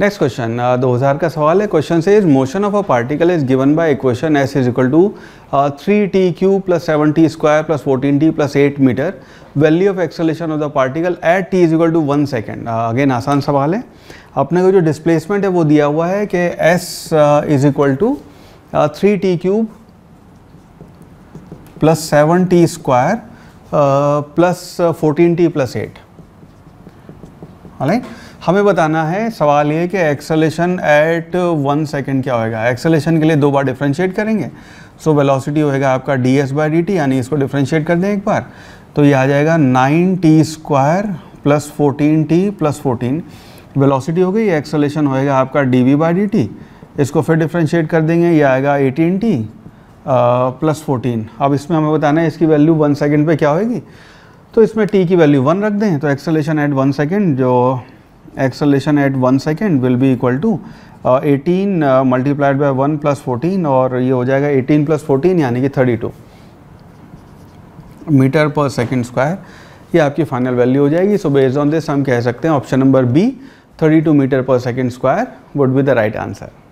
next question 2000 का सवाल है क्वेश्चन से is motion of a particle is given by equation S is equal to three T cube plus seven T square plus fourteen T plus eight metre value of acceleration of the particle at T is equal to one second again आसान सवाल है अपने को जो displacement है वो दिया हुआ है कि S is equal to three T cube plus seven T square plus fourteen T plus eight right हाँ हमें बताना है सवाल ये कि एक्सेलेशन एट वन सेकेंड क्या होएगा एक्सेलेशन के लिए दो बार डिफ्रेंशिएट करेंगे सो वेलोसिटी होएगा आपका D S by D T यानी इसको डिफ्रेंशिएट कर दें एक बार तो ये आ जाएगा nine T square plus fourteen T plus fourteen velocity हो गई एक्सेलेशन होएगा आपका D V by D T इसको फिर डिफ्रेंशिएट कर देंगे ये आएगा एटीन टी प्लस फोर्टीन अब इसमें हमें बताना है इसकी वैल्यू वन सेकेंड पर क्या होएगी तो इसमें टी की वैल्यू वन रख दें तो एक्सलेशन एट वन सेकेंड जो acceleration at one second will be equal to eighteen multiplied by one plus fourteen और ये हो जाएगा एटीन प्लस फोर्टीन यानी कि thirty two metre per second square ये आपकी फाइनल वैल्यू हो जाएगी सो बेस्ड ऑन दिस हम कह सकते हैं option number B thirty two metre per second square would be the right answer